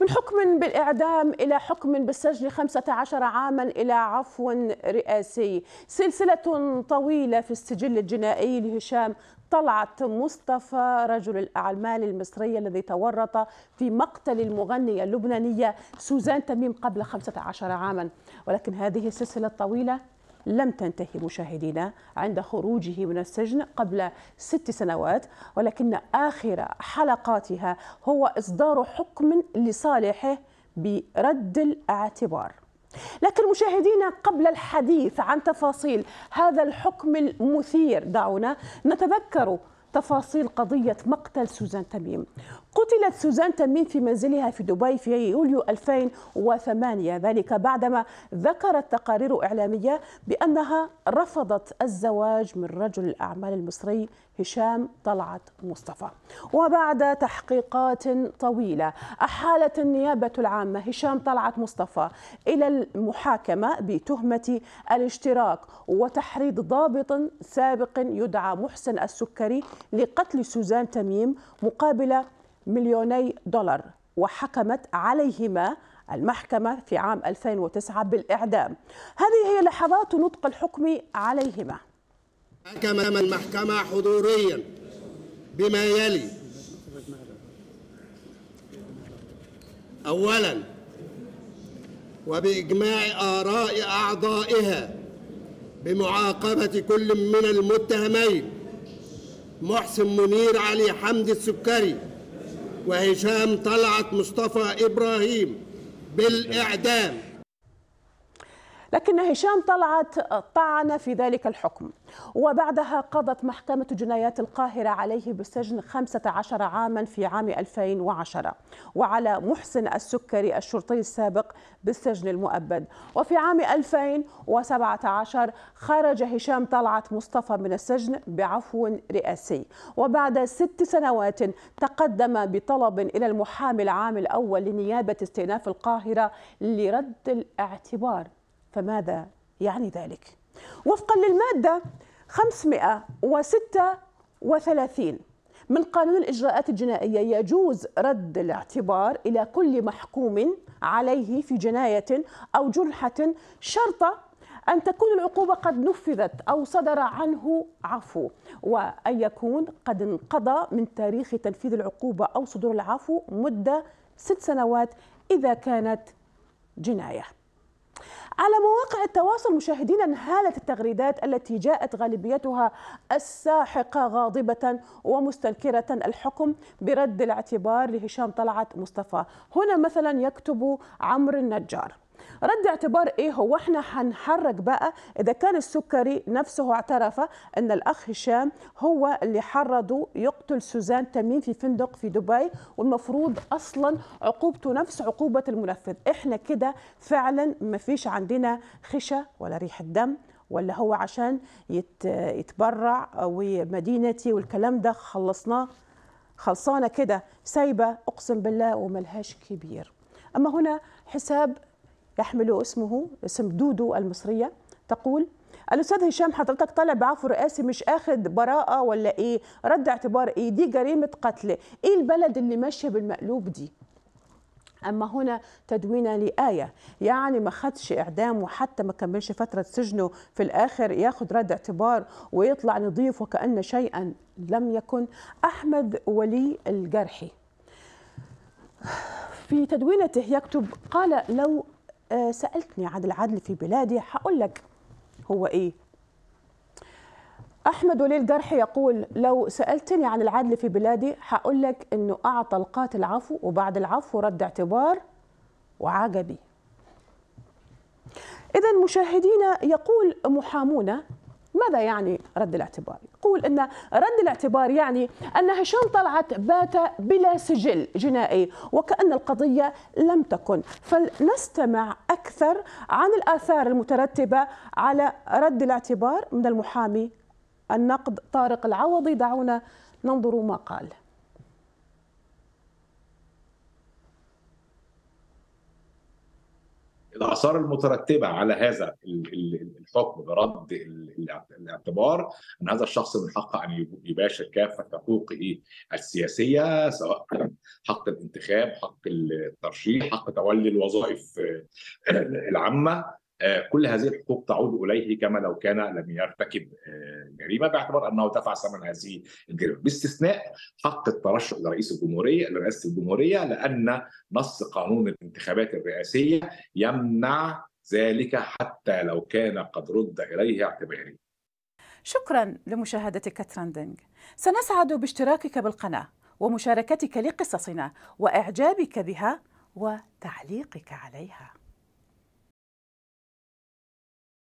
من حكم بالإعدام إلى حكم بالسجن 15 عاما إلى عفو رئاسي سلسلة طويلة في السجل الجنائي لهشام طلعت مصطفى رجل الأعمال المصري الذي تورط في مقتل المغنية اللبنانية سوزان تميم قبل 15 عاما ولكن هذه السلسلة الطويلة لم تنتهي مشاهدينا عند خروجه من السجن قبل ست سنوات ولكن آخر حلقاتها هو إصدار حكم لصالحه برد الاعتبار لكن مشاهدينا قبل الحديث عن تفاصيل هذا الحكم المثير دعونا نتذكر تفاصيل قضية مقتل سوزان تميم قتلت سوزان تميم في منزلها في دبي في يوليو 2008 ذلك بعدما ذكرت تقارير إعلامية بأنها رفضت الزواج من رجل الأعمال المصري هشام طلعت مصطفى وبعد تحقيقات طويلة أحالت النيابة العامة هشام طلعت مصطفى إلى المحاكمة بتهمة الاشتراك وتحريض ضابط سابق يدعى محسن السكري لقتل سوزان تميم مقابل مليوني دولار وحكمت عليهما المحكمة في عام 2009 بالإعدام هذه هي لحظات نطق الحكم عليهما حكم المحكمة حضوريا بما يلي أولا وبإجماع آراء أعضائها بمعاقبة كل من المتهمين محسن منير علي حمدي السكري وهشام طلعت مصطفى إبراهيم بالإعدام لكن هشام طلعت طعن في ذلك الحكم وبعدها قضت محكمة جنايات القاهرة عليه بالسجن 15 عاما في عام 2010 وعلى محسن السكري الشرطي السابق بالسجن المؤبد وفي عام 2017 خرج هشام طلعت مصطفى من السجن بعفو رئاسي وبعد ست سنوات تقدم بطلب إلى المحامي العام الأول لنيابة استئناف القاهرة لرد الاعتبار فماذا يعني ذلك؟ وفقا للمادة 536 من قانون الإجراءات الجنائية يجوز رد الاعتبار إلى كل محكوم عليه في جناية أو جرحة شرط أن تكون العقوبة قد نفذت أو صدر عنه عفو وأن يكون قد انقضى من تاريخ تنفيذ العقوبة أو صدور العفو مدة ست سنوات إذا كانت جناية على مواقع التواصل مشاهدين انهالت التغريدات التي جاءت غالبيتها الساحقة غاضبة ومستنكرة الحكم برد الاعتبار لهشام طلعت مصطفى هنا مثلا يكتب عمرو النجار رد اعتبار ايه هو احنا هنحرك بقى اذا كان السكري نفسه اعترف ان الاخ هشام هو اللي حرضه يقتل سوزان تميم في فندق في دبي والمفروض اصلا عقوبته نفس عقوبه المنفذ احنا كده فعلا ما فيش عندنا خشة ولا ريحة دم ولا هو عشان يتبرع ومدينتي والكلام ده خلصناه خلصانه كده سايبه اقسم بالله وملهاش كبير اما هنا حساب يحمل اسمه اسم دودو المصرية تقول الأستاذ هشام حضرتك طلب عفو رئاسي مش اخذ براءة ولا إيه رد اعتبار إيه دي جريمة قتل إيه البلد اللي ماشية بالمقلوب دي أما هنا تدوينة لآية يعني ما خدش إعدام وحتى ما كملش فترة سجنه في الآخر ياخد رد اعتبار ويطلع نضيف وكأن شيئا لم يكن أحمد ولي الجرحي في تدوينته يكتب قال لو آه، سألتني عن العدل في بلادي هقول لك هو إيه أحمد ولي الجرح يقول لو سألتني عن العدل في بلادي هقول لك إنه أعطى القاتل عفو وبعد العفو رد اعتبار وعجبي إذا مشاهدينا يقول محامونا ماذا يعني رد الاعتبار؟ يقول أن رد الاعتبار يعني أن هشام طلعت بات بلا سجل جنائي وكأن القضية لم تكن فلنستمع أكثر عن الآثار المترتبة على رد الاعتبار من المحامي النقد طارق العوضي دعونا ننظر ما قال الاثار المترتبه على هذا الحكم برد الاعتبار ان هذا الشخص من حقه ان يباشر كافه حقوقه السياسيه سواء حق الانتخاب حق الترشيح حق تولي الوظائف آه، العامه آه، كل هذه الحقوق تعود اليه كما لو كان لم يرتكب آه، جريمه باعتبار انه دفع ثمن هذه الجريمه باستثناء حق الترشح لرئيس الجمهوريه لرئاسه الجمهوريه لان نص قانون الانتخابات الرئاسيه يمنع ذلك حتى لو كان قد رد اليه اعتباري. شكرا لمشاهدتك ترندنج سنسعد باشتراكك بالقناه ومشاركتك لقصصنا واعجابك بها وتعليقك عليها